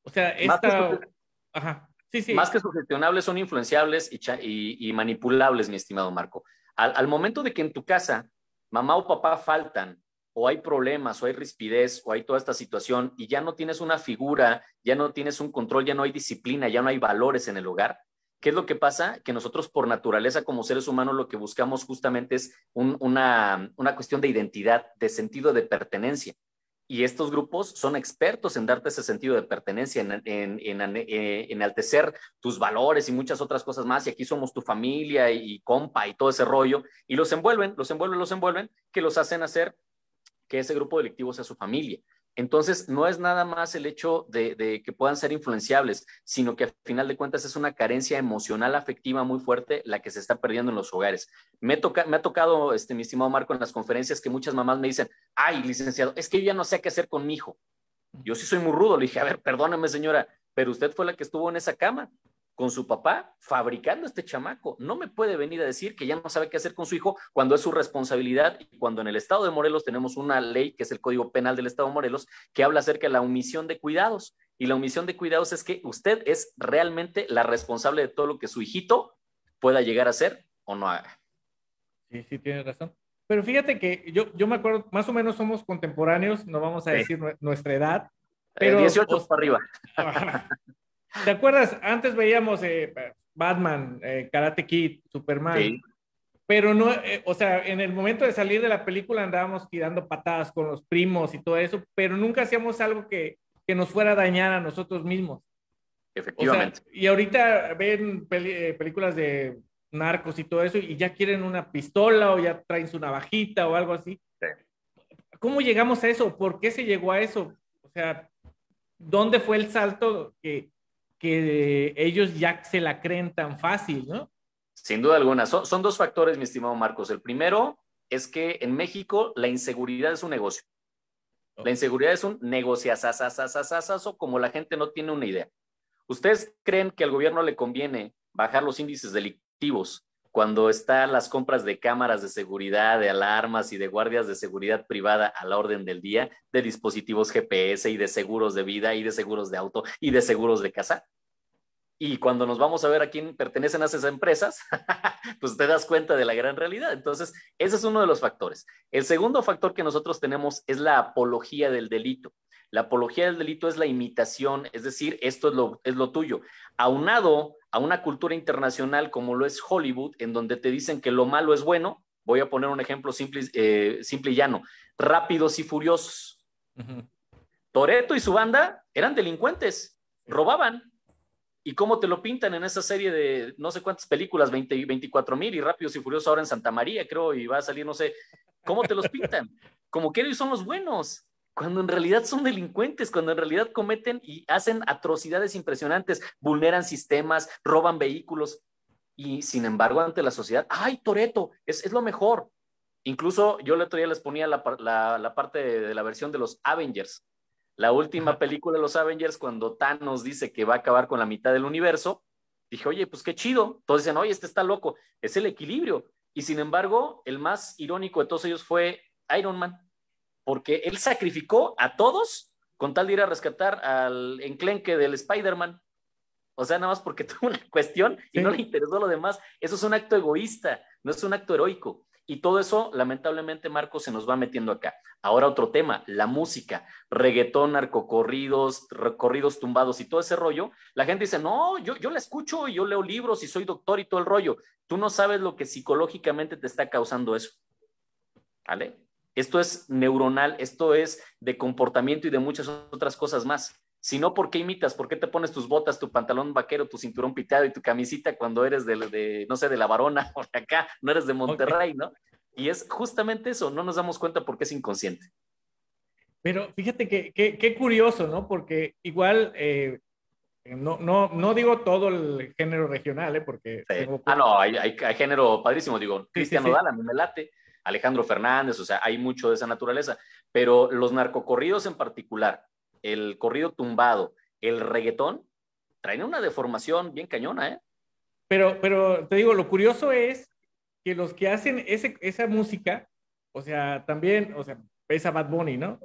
O sea, esta... Ajá. Más que sugestionables, son influenciables y, manipulables, mi estimado Marco. Al, momento de que en tu casa mamá o papá faltan, o hay problemas, o hay rispidez, o hay toda esta situación, y ya no tienes una figura, ya no tienes un control, ya no hay disciplina, ya no hay valores en el hogar, ¿qué es lo que pasa? Que nosotros por naturaleza como seres humanos lo que buscamos justamente es una, una cuestión de identidad, de sentido de pertenencia. Y estos grupos son expertos en darte ese sentido de pertenencia, en, eh, en, enaltecer tus valores y muchas otras cosas más. Y aquí somos tu familia y, compa y todo ese rollo. Y los envuelven, los envuelven, los envuelven, que los hacen hacer que ese grupo delictivo sea su familia. Entonces, no es nada más el hecho de, que puedan ser influenciables, sino que al final de cuentas es una carencia emocional afectiva muy fuerte la que se está perdiendo en los hogares. Me, ha tocado, este, mi estimado Marco, en las conferencias que muchas mamás me dicen, ay, licenciado, es que yo ya no sé qué hacer con mi hijo. Yo sí soy muy rudo, le dije, a ver, perdóname señora, pero usted fue la que estuvo en esa cama con su papá fabricando este chamaco. No me puede venir a decir que ya no sabe qué hacer con su hijo cuando es su responsabilidad y cuando en el estado de Morelos tenemos una ley que es el Código Penal del Estado de Morelos que habla acerca de la omisión de cuidados. Y la omisión de cuidados es que usted es realmente la responsable de todo lo que su hijito pueda llegar a hacer o no haga. Sí, sí, tiene razón. Pero fíjate que yo, yo me acuerdo, más o menos somos contemporáneos, no vamos a decir nuestra edad. Eh, pero, 18 para arriba. ¿Te acuerdas? Antes veíamos eh, Batman, eh, Karate Kid, Superman. Pero no, eh, o sea, en el momento de salir de la película andábamos tirando patadas con los primos y todo eso, pero nunca hacíamos algo que, nos fuera a dañar a nosotros mismos. Efectivamente. y ahorita ven películas de narcos y todo eso y ya quieren una pistola o ya traen su navajita o algo así. Sí. ¿Cómo llegamos a eso? ¿Por qué se llegó a eso? O sea, ¿dónde fue el salto que, que ellos ya se la creen tan fácil, ¿no? Sin duda alguna. Son, dos factores, mi estimado Marcos. El primero es que en México la inseguridad es un negocio. La inseguridad es un o como la gente no tiene una idea. ¿Ustedes creen que al gobierno le conviene bajar los índices delictivos cuando están las compras de cámaras de seguridad, de alarmas y de guardias de seguridad privada a la orden del día, de dispositivos GPS y de seguros de vida y de seguros de auto y de seguros de casa. Y cuando nos vamos a ver a quién pertenecen a esas empresas, pues te das cuenta de la gran realidad. Entonces, ese es uno de los factores. El segundo factor que nosotros tenemos es la apología del delito. La apología del delito es la imitación, es decir, esto es lo, es lo tuyo. Aunado a una cultura internacional como lo es Hollywood, en donde te dicen que lo malo es bueno, voy a poner un ejemplo simple, eh, simple y llano, rápidos y furiosos. Toreto y su banda eran delincuentes, robaban. ¿Y cómo te lo pintan en esa serie de no sé cuántas películas, 20, 24 mil y Rápidos y Furiosos ahora en Santa María, creo, y va a salir, no sé, ¿cómo te los pintan? Como que ellos son los buenos cuando en realidad son delincuentes, cuando en realidad cometen y hacen atrocidades impresionantes, vulneran sistemas, roban vehículos. Y sin embargo, ante la sociedad, ¡ay, Toreto! Es, lo mejor. Incluso yo el otro día les ponía la, parte de, la versión de los Avengers. La última película de los Avengers, cuando Thanos dice que va a acabar con la mitad del universo, dije, oye, pues qué chido. Todos dicen, oye, este está loco. Es el equilibrio. Y sin embargo, el más irónico de todos ellos fue Iron Man porque él sacrificó a todos con tal de ir a rescatar al enclenque del Spider-Man. O sea, nada más porque tuvo una cuestión y no le interesó lo demás. Eso es un acto egoísta, no es un acto heroico. Y todo eso, lamentablemente, Marco, se nos va metiendo acá. Ahora otro tema, la música, reggaetón, narcocorridos, recorridos tumbados y todo ese rollo. La gente dice, no, yo, yo la escucho y yo leo libros y soy doctor y todo el rollo. Tú no sabes lo que psicológicamente te está causando eso. ¿Vale? esto es neuronal, esto es de comportamiento y de muchas otras cosas más. Si no, ¿por qué imitas? ¿Por qué te pones tus botas, tu pantalón vaquero, tu cinturón piteado y tu camisita cuando eres de, no sé, de la varona o acá, no eres de Monterrey, ¿no? Y es justamente eso, no nos damos cuenta porque es inconsciente. Pero fíjate que qué curioso, ¿no? Porque igual, eh, no, no, no digo todo el género regional, ¿eh? Porque... Ah, no, hay, género padrísimo, digo, Cristiano sí, me late. Alejandro Fernández, o sea, hay mucho de esa naturaleza, pero los narcocorridos en particular, el corrido tumbado, el reggaetón, traen una deformación bien cañona, ¿eh? Pero, pero te digo, lo curioso es que los que hacen ese, esa música, o sea, también, o sea, pesa Bad Bunny, ¿no?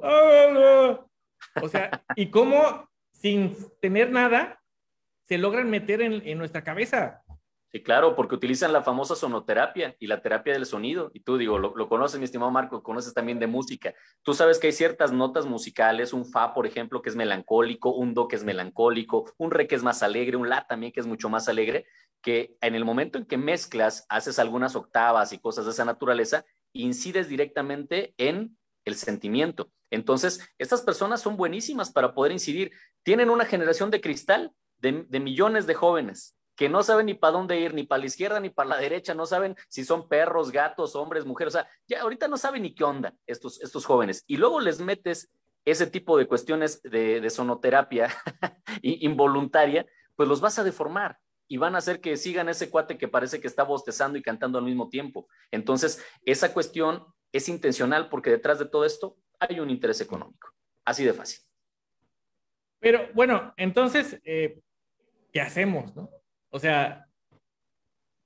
O sea, y cómo sin tener nada se logran meter en, en nuestra cabeza. Sí, claro, porque utilizan la famosa sonoterapia y la terapia del sonido. Y tú, digo, lo, conoces, mi estimado Marco, conoces también de música. Tú sabes que hay ciertas notas musicales, un fa, por ejemplo, que es melancólico, un do que es melancólico, un re que es más alegre, un la también que es mucho más alegre, que en el momento en que mezclas, haces algunas octavas y cosas de esa naturaleza, incides directamente en el sentimiento. Entonces, estas personas son buenísimas para poder incidir. Tienen una generación de cristal de, de millones de jóvenes que no saben ni para dónde ir, ni para la izquierda, ni para la derecha, no saben si son perros, gatos, hombres, mujeres, o sea, ya ahorita no saben ni qué onda estos, estos jóvenes. Y luego les metes ese tipo de cuestiones de, sonoterapia involuntaria, pues los vas a deformar y van a hacer que sigan ese cuate que parece que está bostezando y cantando al mismo tiempo. Entonces, esa cuestión es intencional porque detrás de todo esto hay un interés económico. Así de fácil. Pero bueno, entonces, eh, ¿qué hacemos? No? o sea,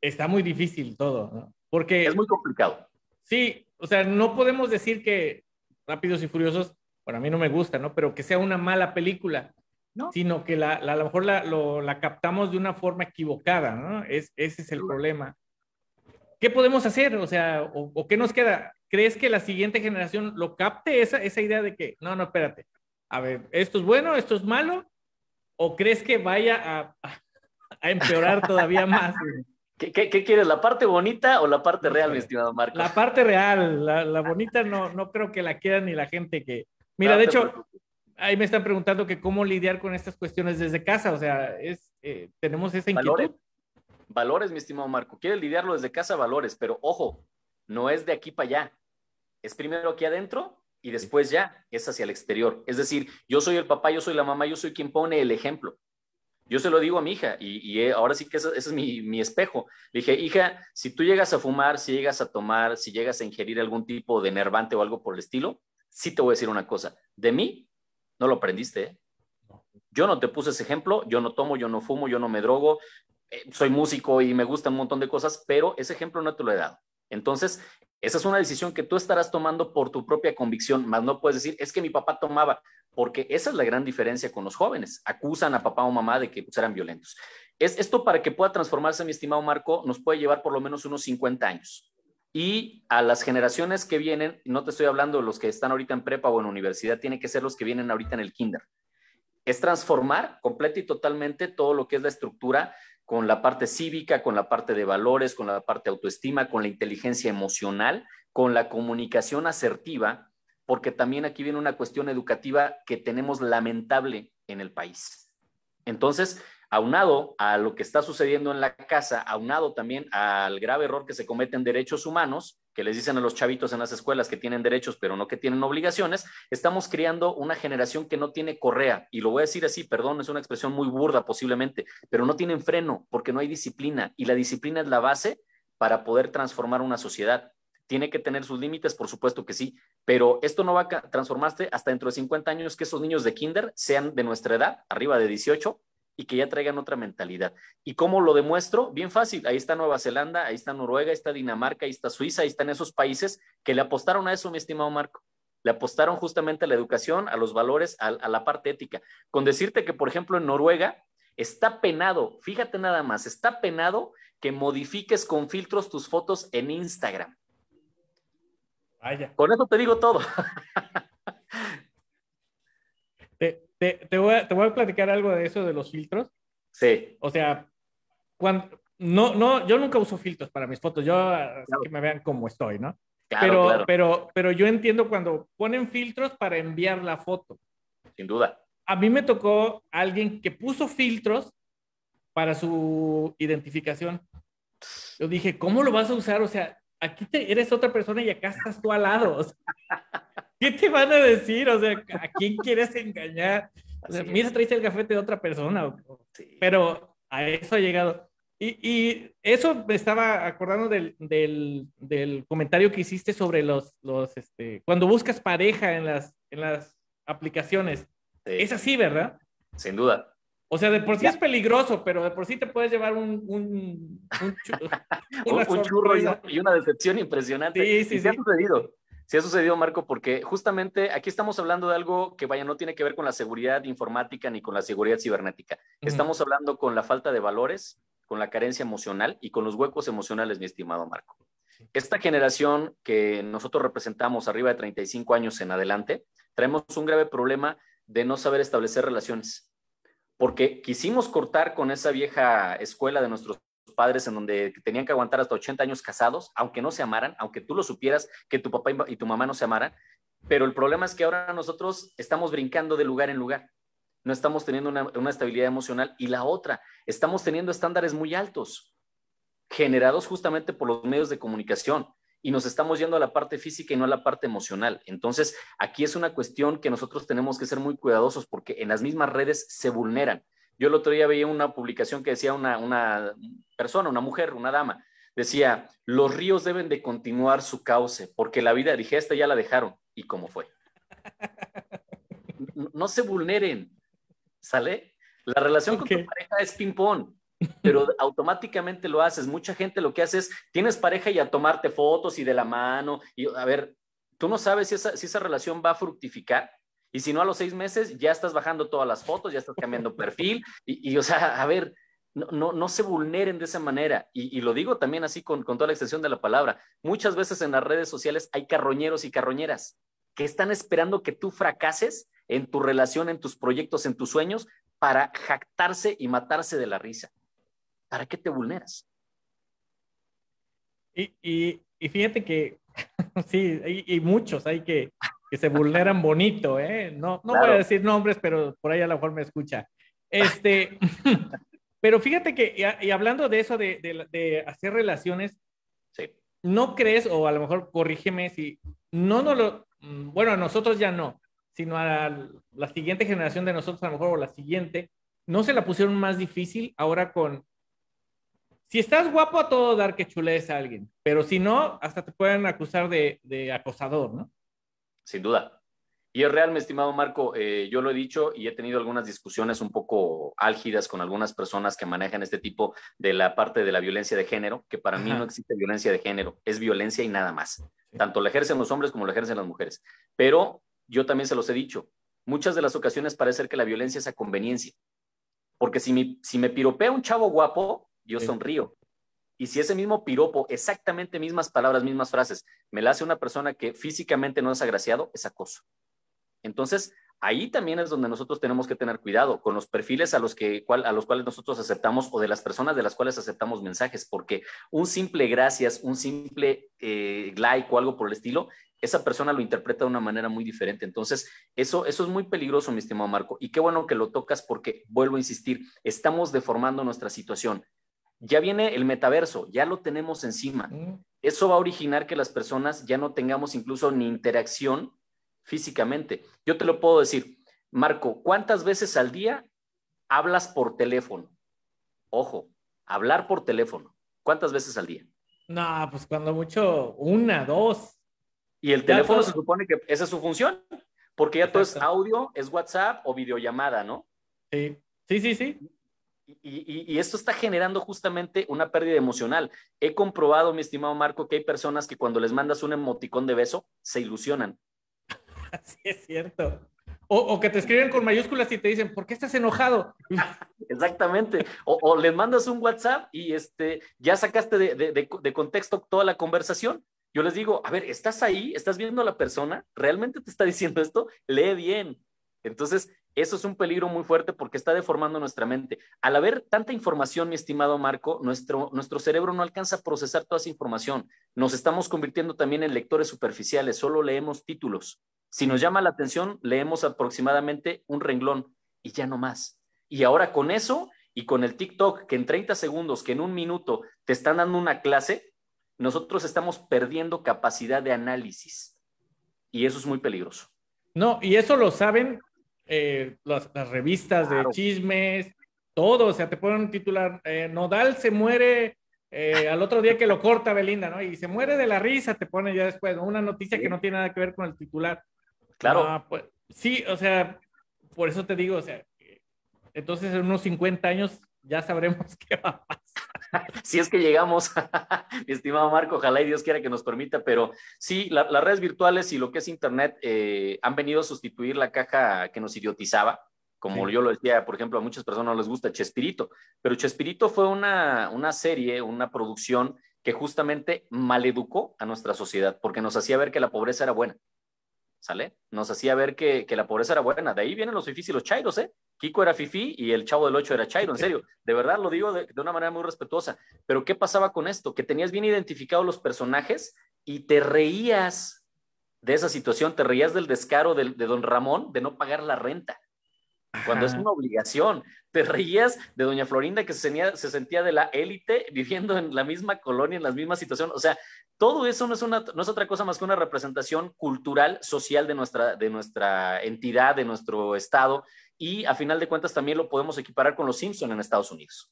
está muy difícil todo, ¿no? Porque... Es muy complicado. Sí, o sea, no podemos decir que Rápidos y Furiosos, para mí no me gusta, ¿no? Pero que sea una mala película, ¿no? Sino que la, a lo mejor la, captamos de una forma equivocada, ¿no? Es, ese es el problema. ¿Qué podemos hacer? O sea, o, qué nos queda? ¿Crees que la siguiente generación lo capte esa, esa idea de que, no, no, espérate, a ver, esto es bueno, esto es malo? ¿O crees que vaya a a empeorar todavía más. ¿Qué, quieres, la parte bonita o la parte real, mi estimado Marco? La parte real, la, bonita no, no creo que la quiera ni la gente que... Mira, de hecho, ahí me están preguntando que cómo lidiar con estas cuestiones desde casa, o sea, es, eh, tenemos esa inquietud. Valores, valores, mi estimado Marco, Quiere lidiarlo desde casa, valores, pero ojo, no es de aquí para allá, es primero aquí adentro y después ya es hacia el exterior. Es decir, yo soy el papá, yo soy la mamá, yo soy quien pone el ejemplo. Yo se lo digo a mi hija y, eh, ahora sí que ese, es mi, espejo. Le dije, hija, si tú llegas a fumar, si llegas a tomar, si llegas a ingerir algún tipo de nervante o algo por el estilo, sí te voy a decir una cosa. De mí, no lo aprendiste. ¿eh? Yo no te puse ese ejemplo, yo no tomo, yo no fumo, yo no me drogo, eh, soy músico y me gustan un montón de cosas, pero ese ejemplo no te lo he dado. Entonces, esa es una decisión que tú estarás tomando por tu propia convicción, más no puedes decir, es que mi papá tomaba, porque esa es la gran diferencia con los jóvenes. Acusan a papá o mamá de que pues, eran violentos. Es, esto para que pueda transformarse, mi estimado Marco, nos puede llevar por lo menos unos 50 años. Y a las generaciones que vienen, no te estoy hablando de los que están ahorita en prepa o en universidad, tiene que ser los que vienen ahorita en el kinder. Es transformar completa y totalmente todo lo que es la estructura con la parte cívica, con la parte de valores, con la parte de autoestima, con la inteligencia emocional, con la comunicación asertiva, porque también aquí viene una cuestión educativa que tenemos lamentable en el país. Entonces, aunado a lo que está sucediendo en la casa, aunado también al grave error que se comete en derechos humanos, que les dicen a los chavitos en las escuelas que tienen derechos pero no que tienen obligaciones, estamos creando una generación que no tiene correa. Y lo voy a decir así, perdón, es una expresión muy burda posiblemente, pero no tienen freno porque no hay disciplina y la disciplina es la base para poder transformar una sociedad. Tiene que tener sus límites, por supuesto que sí, pero esto no va a transformarse hasta dentro de 50 años que esos niños de kinder sean de nuestra edad, arriba de 18, y que ya traigan otra mentalidad. ¿Y cómo lo demuestro? Bien fácil. Ahí está Nueva Zelanda, ahí está Noruega, ahí está Dinamarca, ahí está Suiza, ahí están esos países que le apostaron a eso, mi estimado Marco. Le apostaron justamente a la educación, a los valores, a, la parte ética. Con decirte que, por ejemplo, en Noruega está penado, fíjate nada más, está penado que modifiques con filtros tus fotos en Instagram. Con eso te digo todo. Te, te, voy a, te, voy a, platicar algo de eso de los filtros. Sí. O sea, cuando, no, no, yo nunca uso filtros para mis fotos, yo así que me vean cómo estoy, ¿no? Claro, pero, Pero, pero yo entiendo cuando ponen filtros para enviar la foto. Sin duda. A mí me tocó alguien que puso filtros para su identificación. Yo dije, ¿cómo lo vas a usar? O sea, aquí te, eres otra persona y acá estás tú al lado. ¿Qué te van a decir? O sea, ¿a quién quieres engañar? O sea, mira, el gafete de otra persona. Pero a eso ha llegado. Y, eso me estaba acordando del, comentario que hiciste sobre los, los este, cuando buscas pareja en las, en las aplicaciones. Es así, ¿verdad? Sin duda. O sea, de por sí es peligroso, pero de por sí te puedes llevar un, un, un, churro, un, churro y, una decepción impresionante. Sí, sí, y sí. ha sucedido. Sí ha sucedido, Marco, porque justamente aquí estamos hablando de algo que, vaya, no tiene que ver con la seguridad informática ni con la seguridad cibernética. Estamos hablando con la falta de valores, con la carencia emocional y con los huecos emocionales, mi estimado Marco. Esta generación que nosotros representamos arriba de 35 años en adelante, traemos un grave problema de no saber establecer relaciones, porque quisimos cortar con esa vieja escuela de nuestros padres en donde tenían que aguantar hasta 80 años casados, aunque no se amaran, aunque tú lo supieras que tu papá y tu mamá no se amaran, pero el problema es que ahora nosotros estamos brincando de lugar en lugar, no estamos teniendo una, una estabilidad emocional y la otra, estamos teniendo estándares muy altos, generados justamente por los medios de comunicación y nos estamos yendo a la parte física y no a la parte emocional. Entonces, aquí es una cuestión que nosotros tenemos que ser muy cuidadosos porque en las mismas redes se vulneran. Yo el otro día veía una publicación que decía una, persona, una mujer, una dama, decía, los ríos deben de continuar su cauce, porque la vida, dije, ya la dejaron, y cómo fue. No, se vulneren, ¿sale? La relación con tu pareja es ping-pong, pero automáticamente lo haces. Mucha gente lo que hace es, tienes pareja y a tomarte fotos y de la mano, y a ver, tú no sabes si esa, si esa relación va a fructificar y si no, a los seis meses ya estás bajando todas las fotos, ya estás cambiando perfil. Y, y o sea, a ver, no, no, no, se vulneren de esa manera. Y, y lo digo también así con, con, toda la extensión de la palabra. Muchas veces en las redes sociales hay carroñeros y carroñeras que están esperando que tú fracases en tu relación, en tus proyectos, en tus sueños, para jactarse y matarse de la risa. ¿Para qué te vulneras? Y, y, fíjate que, sí, hay y muchos hay que, que se vulneran bonito, ¿eh? No, no voy a decir nombres, pero por ahí a lo mejor me escucha. Este, pero fíjate que, y hablando de eso, de, hacer relaciones, ¿no crees, o a lo mejor corrígeme si no no lo, mm, bueno, a nosotros ya no, sino a la siguiente generación de nosotros, a lo mejor, o la siguiente, ¿no se la pusieron más difícil ahora con... Si estás guapo a todo dar que chulees a alguien, pero si no, hasta te pueden acusar de acosador, ¿no? Sin duda. Y es real, mi estimado Marco, eh, yo lo he dicho y he tenido algunas discusiones un poco álgidas con algunas personas que manejan este tipo de la parte de la violencia de género, que para mí no existe violencia de género, es violencia y nada más. Tanto la ejercen los hombres como la ejercen las mujeres. Pero yo también se los he dicho, muchas de las ocasiones parece ser que la violencia es a conveniencia. Porque si si me piropea un chavo guapo, yo sonrío. Y si ese mismo piropo, exactamente mismas palabras, mismas frases, me la hace una persona que físicamente no es agraciado, es acoso. Entonces, ahí también es donde nosotros tenemos que tener cuidado con los perfiles a los, que, a los cuales nosotros aceptamos o de las personas de las cuales aceptamos mensajes, porque un simple gracias, un simple eh, like o algo por el estilo, esa persona lo interpreta de una manera muy diferente. Entonces, eso, eso es muy peligroso, mi estimado Marco. Y qué bueno que lo tocas porque, vuelvo a insistir, estamos deformando nuestra situación ya viene el metaverso, ya lo tenemos encima. Mm. Eso va a originar que las personas ya no tengamos incluso ni interacción físicamente. Yo te lo puedo decir, Marco, ¿cuántas veces al día hablas por teléfono? Ojo, hablar por teléfono. ¿Cuántas veces al día? No, pues cuando mucho, una, dos. Y el teléfono se supone que esa es su función, porque ya todo es audio, es WhatsApp o videollamada, ¿no? Sí, sí, sí, sí y, esto está generando justamente una pérdida emocional. He comprobado, mi estimado Marco, que hay personas que cuando les mandas un emoticón de beso, se ilusionan. Así es cierto. O, que te escriben con mayúsculas y te dicen, ¿por qué estás enojado? Exactamente. O, les mandas un WhatsApp y este, ya sacaste de contexto toda la conversación. Yo les digo, a ver, ¿estás ahí? ¿Estás viendo a la persona? ¿Realmente te está diciendo esto? Lee bien. Entonces, eso es un peligro muy fuerte porque está deformando nuestra mente. Al haber tanta información, mi estimado Marco, nuestro, nuestro cerebro no alcanza a procesar toda esa información. Nos estamos convirtiendo también en lectores superficiales, solo leemos títulos. Si nos llama la atención, leemos aproximadamente un renglón y ya no más. Y ahora con eso y con el TikTok, que en 30 segundos, que en un minuto te están dando una clase, nosotros estamos perdiendo capacidad de análisis. Y eso es muy peligroso. No, y eso lo saben eh, las, revistas de chismes, todo, o sea, te ponen un titular, eh, Nodal se muere eh, al otro día que lo corta Belinda, ¿no? Y se muere de la risa, te pone ya después, una noticia que no tiene nada que ver con el titular. Claro. Ah, pues, sí, o sea, por eso te digo, o sea, entonces en unos 50 años ya sabremos qué va a pasar. si es que llegamos, mi estimado Marco, ojalá y Dios quiera que nos permita, pero sí, las redes virtuales y lo que es Internet eh, han venido a sustituir la caja que nos idiotizaba. Como yo lo decía, por ejemplo, a muchas personas no les gusta Chespirito, pero Chespirito fue una serie, una producción que justamente maleducó a nuestra sociedad porque nos hacía ver que la pobreza era buena ¿sale? Nos hacía ver que, la pobreza era buena. De ahí vienen los fifís y los chairos, ¿eh? Kiko era fifí y el chavo del 8 era chairo, en serio. De verdad lo digo de, una manera muy respetuosa. Pero ¿qué pasaba con esto? Que tenías bien identificados los personajes y te reías de esa situación, te reías del descaro de don Ramón de no pagar la renta cuando es una obligación. Te reías de doña Florinda que se sentía, de la élite viviendo en la misma colonia, en la misma situación. O sea, todo eso no es, no es otra cosa más que una representación cultural, social de nuestra, de nuestra entidad, de nuestro estado. Y a final de cuentas también lo podemos equiparar con los Simpson en Estados Unidos.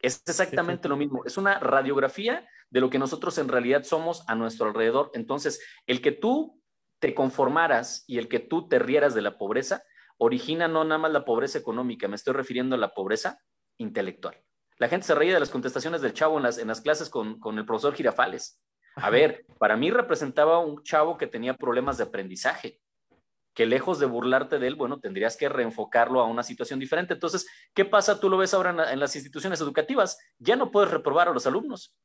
Es exactamente lo mismo, es una radiografía de lo que nosotros en realidad somos a nuestro alrededor. Entonces, el que tú te conformaras y el que tú te rieras de la pobreza origina no nada más la pobreza económica, me estoy refiriendo a la pobreza intelectual. La gente se reía de las contestaciones del chavo en las, en las clases con, el profesor Girafales. A ver, para mí representaba un chavo que tenía problemas de aprendizaje, que lejos de burlarte de él, bueno, tendrías que reenfocarlo a una situación diferente. Entonces, ¿qué pasa? Tú lo ves ahora en las instituciones educativas, ya no puedes reprobar a los alumnos,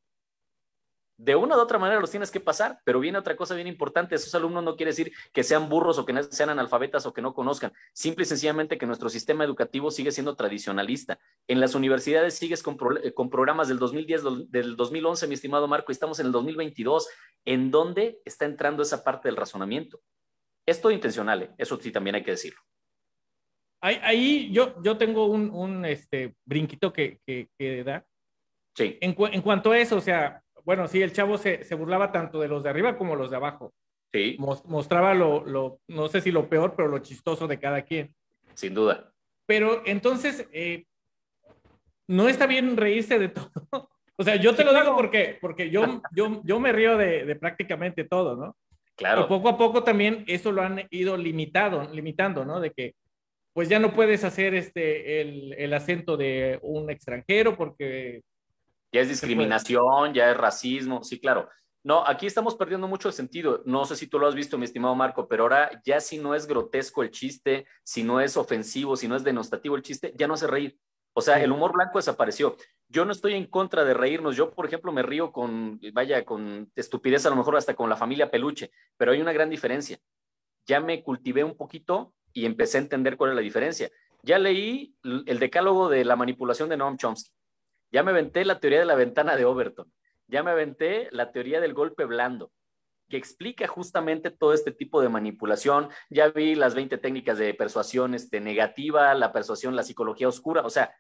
de una u otra manera los tienes que pasar, pero viene otra cosa bien importante, esos alumnos no quiere decir que sean burros o que sean analfabetas o que no conozcan, simple y sencillamente que nuestro sistema educativo sigue siendo tradicionalista. En las universidades sigues con, eh, programas del 2010, del 2011, mi estimado Marco, y estamos en el 2022, en dónde está entrando esa parte del razonamiento. Es todo intencional, eh, eso sí también hay que decirlo. Ahí, yo, yo tengo un, este, brinquito que, da. Sí. en cuanto a eso, o sea, bueno, sí, el chavo se, se, burlaba tanto de los de arriba como los de abajo. Sí. mostraba lo, lo, no sé si lo peor, pero lo chistoso de cada quien. Sin duda. Pero entonces, eh, no está bien reírse de todo. O sea, yo te lo digo porque, porque yo, yo, yo me río de, de prácticamente todo, ¿no? Claro. Y poco a poco también eso lo han ido limitado, limitando, ¿no? De que pues ya no puedes hacer este, el, el acento de un extranjero porque ya es discriminación, ya es racismo, sí, claro. No, aquí estamos perdiendo mucho el sentido. No sé si tú lo has visto, mi estimado Marco, pero ahora ya si no es grotesco el chiste, si no es ofensivo, si no es denostativo el chiste, ya no hace reír. O sea, el humor blanco desapareció. Yo no estoy en contra de reírnos. Yo, por ejemplo, me río con, vaya, con estupidez, a lo mejor hasta con la familia peluche, pero hay una gran diferencia. Ya me cultivé un poquito y empecé a entender cuál es la diferencia. Ya leí el decálogo de la manipulación de Noam Chomsky. Ya me aventé la teoría de la ventana de Overton. Ya me aventé la teoría del golpe blando, que explica justamente todo este tipo de manipulación. Ya vi las 20 técnicas de persuasión este, negativa, la persuasión, la psicología oscura. O sea,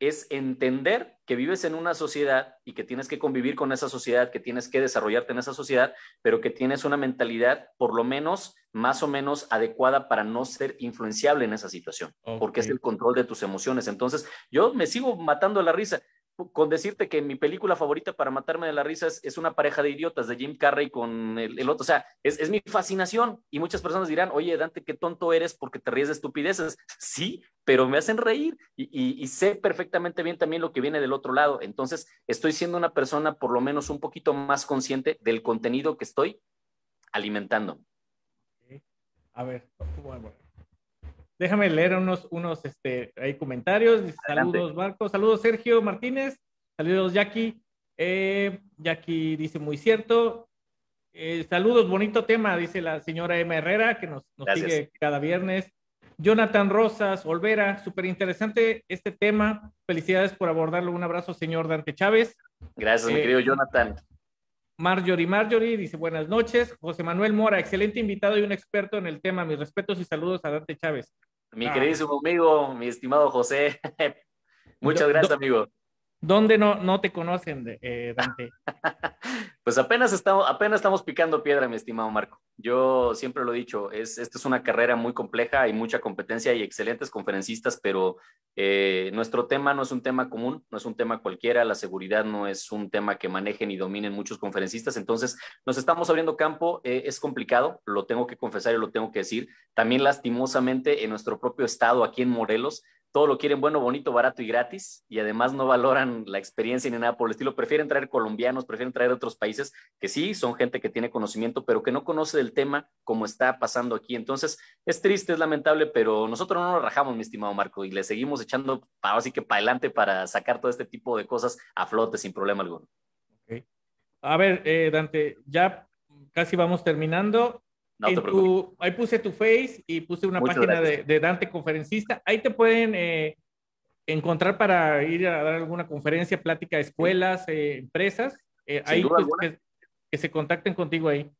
es entender que vives en una sociedad y que tienes que convivir con esa sociedad, que tienes que desarrollarte en esa sociedad, pero que tienes una mentalidad por lo menos más o menos adecuada para no ser influenciable en esa situación, porque es el control de tus emociones. Entonces, yo me sigo matando la risa con decirte que mi película favorita para matarme de la risa es, una pareja de idiotas de Jim Carrey con el, otro. O sea, es, mi fascinación. Y muchas personas dirán, oye, Dante, qué tonto eres porque te ríes de estupideces. Sí, pero me hacen reír y, sé perfectamente bien también lo que viene del otro lado. Entonces, estoy siendo una persona por lo menos un poquito más consciente del contenido que estoy alimentando. A ver, Déjame leer unos, unos este, comentarios. saludos, Marcos, Saludos, Sergio Martínez. Saludos, Jackie. Eh, Jackie dice muy cierto. Eh, saludos, bonito tema, dice la señora M. Herrera, que nos, nos sigue cada viernes. Jonathan Rosas, Olvera, súper interesante este tema. Felicidades por abordarlo. Un abrazo, señor Dante Chávez. Gracias, mi eh, querido Jonathan. Marjorie Marjorie dice buenas noches. José Manuel Mora, excelente invitado y un experto en el tema. Mis respetos y saludos a Dante Chávez. Mi ah. queridísimo amigo, mi estimado José. Muchas gracias, amigo. ¿Dónde no, no te conocen, eh, Dante? Pues apenas estamos, apenas estamos picando piedra, mi estimado Marco. Yo siempre lo he dicho, es, esta es una carrera muy compleja, hay mucha competencia y excelentes conferencistas, pero eh, nuestro tema no es un tema común, no es un tema cualquiera, la seguridad no es un tema que manejen y dominen muchos conferencistas, entonces nos estamos abriendo campo, eh, es complicado, lo tengo que confesar y lo tengo que decir. También lastimosamente en nuestro propio estado, aquí en Morelos, todo lo quieren bueno, bonito, barato y gratis, y además no valoran la experiencia ni nada por el estilo. Prefieren traer colombianos, prefieren traer otros países que sí, son gente que tiene conocimiento, pero que no conoce del tema como está pasando aquí. Entonces, es triste, es lamentable, pero nosotros no nos rajamos, mi estimado Marco, y le seguimos echando para, así que para adelante para sacar todo este tipo de cosas a flote sin problema alguno. A ver, eh, Dante, ya casi vamos terminando ahí puse tu face y puse una página de, Dante Conferencista. Ahí te pueden eh, encontrar para ir a dar alguna conferencia, plática, escuelas, eh, empresas. Eh, ahí pues, que se contacten contigo ahí.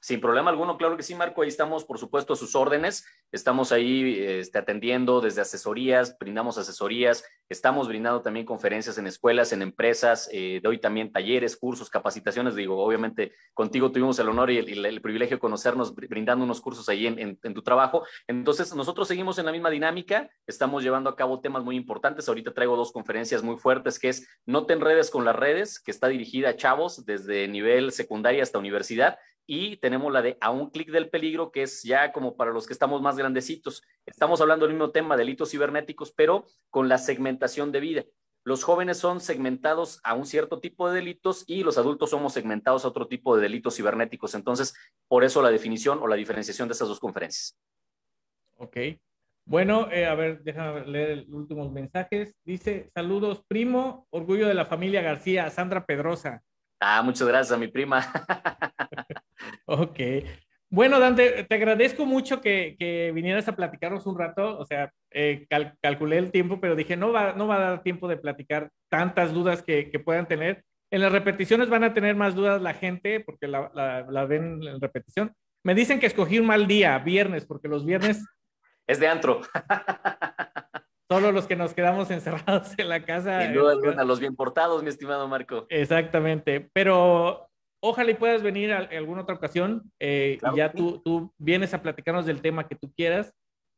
Sin problema alguno, claro que sí, Marco. Ahí estamos, por supuesto, a sus órdenes. Estamos ahí este, atendiendo desde asesorías, brindamos asesorías, estamos brindando también conferencias en escuelas, en empresas, eh, doy también talleres, cursos, capacitaciones. Digo, obviamente contigo tuvimos el honor y el, privilegio de conocernos brindando unos cursos ahí en, tu trabajo. Entonces, nosotros seguimos en la misma dinámica, estamos llevando a cabo temas muy importantes. Ahorita traigo dos conferencias muy fuertes, que es No te enredes con las redes, que está dirigida a chavos desde nivel secundaria hasta universidad. Y tenemos la de A un clic del peligro, que es ya como para los que estamos más grandecitos. Estamos hablando del mismo tema, delitos cibernéticos, pero con la segmentación de vida. Los jóvenes son segmentados a un cierto tipo de delitos y los adultos somos segmentados a otro tipo de delitos cibernéticos. Entonces, por eso la definición o la diferenciación de estas dos conferencias. Ok. Bueno, eh, a ver, déjame leer los últimos mensajes. Dice, saludos, primo, orgullo de la familia García, Sandra Pedrosa. Ah, muchas gracias a mi prima. ok. Bueno, Dante, te agradezco mucho que, vinieras a platicarnos un rato. O sea, eh, calculé el tiempo, pero dije, no va, no va a dar tiempo de platicar tantas dudas que, puedan tener. En las repeticiones van a tener más dudas la gente porque la, la, ven en repetición. Me dicen que escogí un mal día, viernes, porque los viernes... Es de antro. Solo los que nos quedamos encerrados en la casa. Sin duda eh, a los bien portados, mi estimado Marco. Exactamente, pero Ojalá y puedas venir a, alguna otra ocasión. Eh, ya tú, vienes a platicarnos del tema que tú quieras.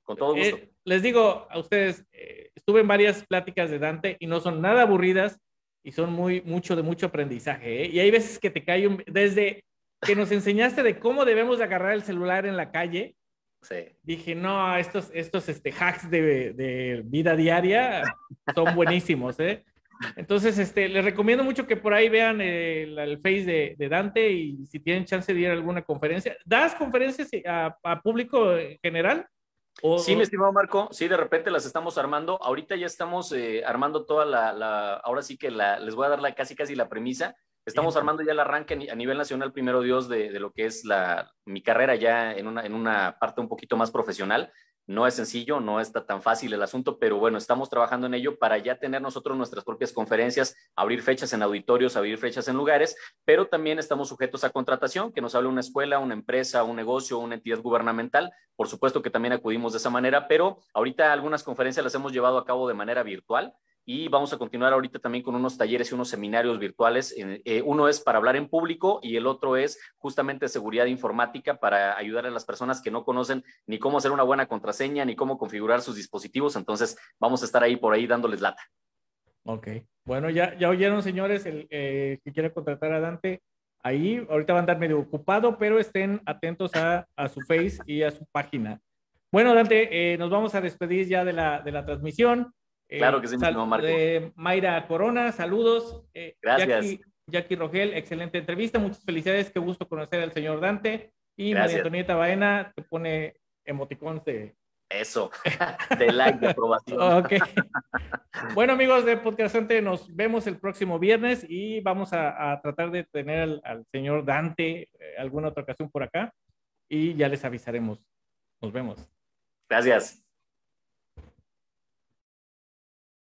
Con todo eh, gusto. les digo a ustedes, eh, estuve en varias pláticas de Dante y no son nada aburridas y son muy mucho de mucho aprendizaje. Y hay veces que te cae un, desde que nos enseñaste de cómo debemos agarrar el celular en la calle. Sí. Dije, no, estos, estos este, hacks de, de vida diaria son buenísimos, ¿eh? Entonces, este, les recomiendo mucho que por ahí vean el, Face de, Dante y si tienen chance de ir a alguna conferencia. ¿Das conferencias eh, a, público general? sí, mi estimado Marco, sí, de repente las estamos armando. Ahorita ya estamos eh, armando toda la, ahora sí que les voy a dar la, casi casi la premisa. Estamos armando ya el arranque a nivel nacional, primero Dios, de, de, lo que es la, mi carrera ya en una, en una parte un poquito más profesional. No es sencillo, no está tan fácil el asunto, pero bueno, estamos trabajando en ello para ya tener nosotros nuestras propias conferencias, abrir fechas en auditorios, abrir fechas en lugares, pero también estamos sujetos a contratación, que nos hable una escuela, una empresa, un negocio, una entidad gubernamental. Por supuesto que también acudimos de esa manera, pero ahorita algunas conferencias las hemos llevado a cabo de manera virtual y vamos a continuar ahorita también con unos talleres y unos seminarios virtuales. Eh, uno es para hablar en público y el otro es justamente seguridad informática para ayudar a las personas que no conocen ni cómo hacer una buena contraseña ni cómo configurar sus dispositivos. Entonces vamos a estar ahí por ahí dándoles lata. Ok, bueno, ya, ya oyeron señores, el eh, que quiere contratar a Dante, ahí ahorita va a andar medio ocupado, pero estén atentos a, su face y a su página. Bueno, Dante, eh, nos vamos a despedir ya de la, de la transmisión. Claro eh, que sí, mismo, Marco. Eh, Mayra Corona, saludos. Eh, Gracias. Jackie, Rogel, excelente entrevista, muchas felicidades, qué gusto conocer al señor Dante. Y María Antonieta Baena te pone emoticón de... Eso, de like, de aprobación. Bueno, amigos de Podcastante, nos vemos el próximo viernes y vamos a, tratar de tener al, señor Dante alguna otra ocasión por acá y ya les avisaremos. Nos vemos. Gracias.